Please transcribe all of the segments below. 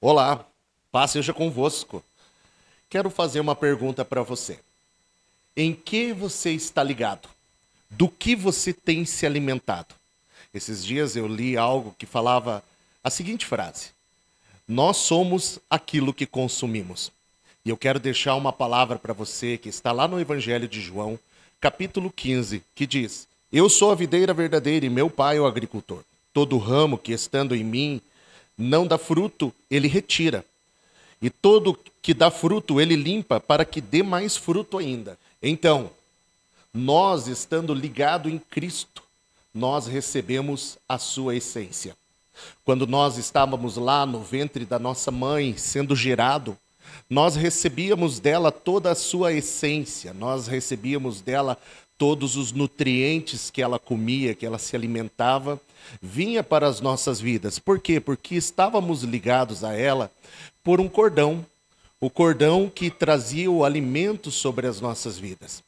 Olá, paz seja convosco. Quero fazer uma pergunta para você. Em que você está ligado? Do que você tem se alimentado? Esses dias eu li algo que falava a seguinte frase: Nós somos aquilo que consumimos. E eu quero deixar uma palavra para você que está lá no Evangelho de João, capítulo 15, que diz: Eu sou a videira verdadeira e meu pai é o agricultor. Todo ramo que estando em mim não dá fruto, ele retira. E todo que dá fruto, ele limpa para que dê mais fruto ainda. Então, nós estando ligado em Cristo, nós recebemos a sua essência. Quando nós estávamos lá no ventre da nossa mãe, sendo gerado, nós recebíamos dela toda a sua essência, nós recebíamos dela todos os nutrientes que ela comia, que ela se alimentava, vinha para as nossas vidas. Por quê? Porque estávamos ligados a ela por um cordão, o cordão que trazia o alimento sobre as nossas vidas.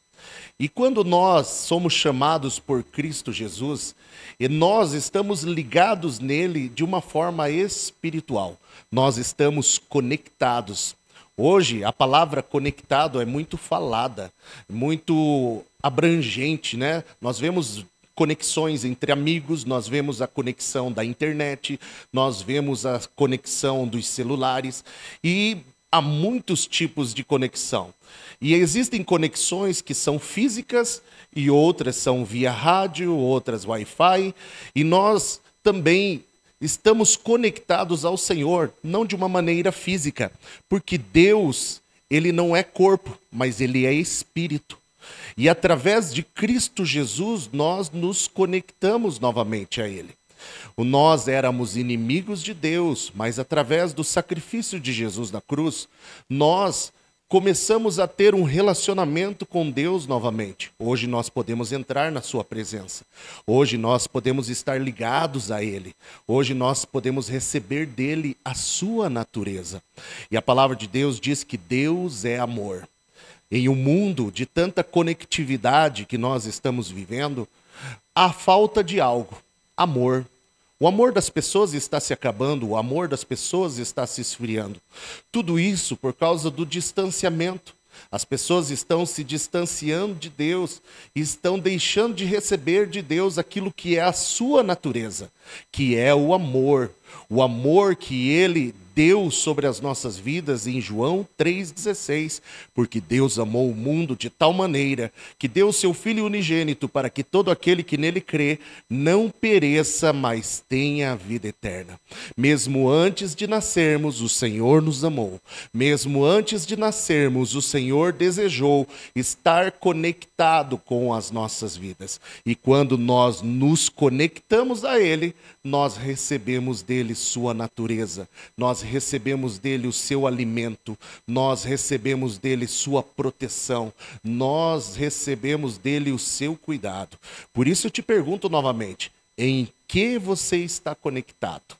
E quando nós somos chamados por Cristo Jesus, e nós estamos ligados nele de uma forma espiritual, nós estamos conectados Hoje a palavra conectado é muito falada, muito abrangente, né? Nós vemos conexões entre amigos, nós vemos a conexão da internet, nós vemos a conexão dos celulares e há muitos tipos de conexão. E existem conexões que são físicas e outras são via rádio, outras Wi-Fi, e nós também estamos conectados ao Senhor, não de uma maneira física, porque Deus, ele não é corpo, mas ele é espírito. E através de Cristo Jesus, nós nos conectamos novamente a ele. O nós éramos inimigos de Deus, mas através do sacrifício de Jesus na cruz, nós começamos a ter um relacionamento com Deus novamente. Hoje nós podemos entrar na Sua presença. Hoje nós podemos estar ligados a Ele. Hoje nós podemos receber dele a Sua natureza. E a palavra de Deus diz que Deus é amor. Em um mundo de tanta conectividade que nós estamos vivendo, há falta de algo: amor. O amor das pessoas está se acabando, o amor das pessoas está se esfriando. Tudo isso por causa do distanciamento. As pessoas estão se distanciando de Deus, estão deixando de receber de Deus aquilo que é a sua natureza, que é o amor. O amor que ele Deus sobre as nossas vidas em João 3,16, porque Deus amou o mundo de tal maneira que deu seu Filho unigênito para que todo aquele que nele crê não pereça, mas tenha a vida eterna. Mesmo antes de nascermos, o Senhor nos amou. Mesmo antes de nascermos, o Senhor desejou estar conectado com as nossas vidas. E quando nós nos conectamos a Ele, nós recebemos dele sua natureza, nós recebemos dele o seu alimento, nós recebemos dele sua proteção, nós recebemos dele o seu cuidado. Por isso eu te pergunto novamente: em que você está conectado?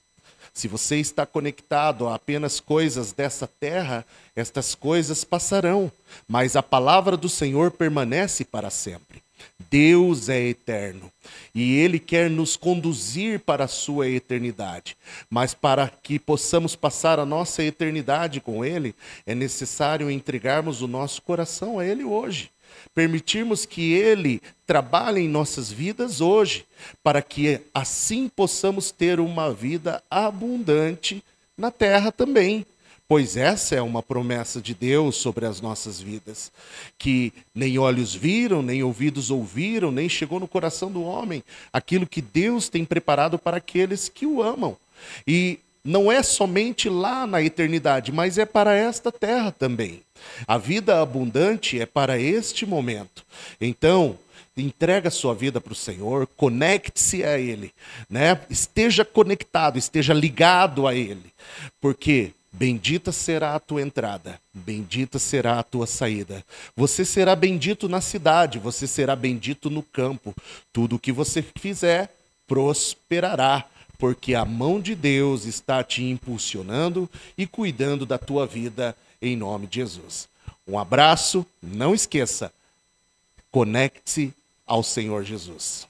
Se você está conectado a apenas coisas dessa terra, estas coisas passarão, mas a palavra do Senhor permanece para sempre. Deus é eterno e Ele quer nos conduzir para a sua eternidade. Mas para que possamos passar a nossa eternidade com Ele, é necessário entregarmos o nosso coração a Ele hoje. Permitirmos que Ele trabalhe em nossas vidas hoje, para que assim possamos ter uma vida abundante na terra também. Pois essa é uma promessa de Deus sobre as nossas vidas, que nem olhos viram, nem ouvidos ouviram, nem chegou no coração do homem aquilo que Deus tem preparado para aqueles que o amam. E não é somente lá na eternidade, mas é para esta terra também. A vida abundante é para este momento. Então, entrega a sua vida para o Senhor, conecte-se a Ele, né? esteja conectado, esteja ligado a Ele, porque Bendita será a tua entrada, bendita será a tua saída. Você será bendito na cidade, você será bendito no campo. Tudo o que você fizer prosperará, porque a mão de Deus está te impulsionando e cuidando da tua vida em nome de Jesus. Um abraço, não esqueça, conecte-se ao Senhor Jesus.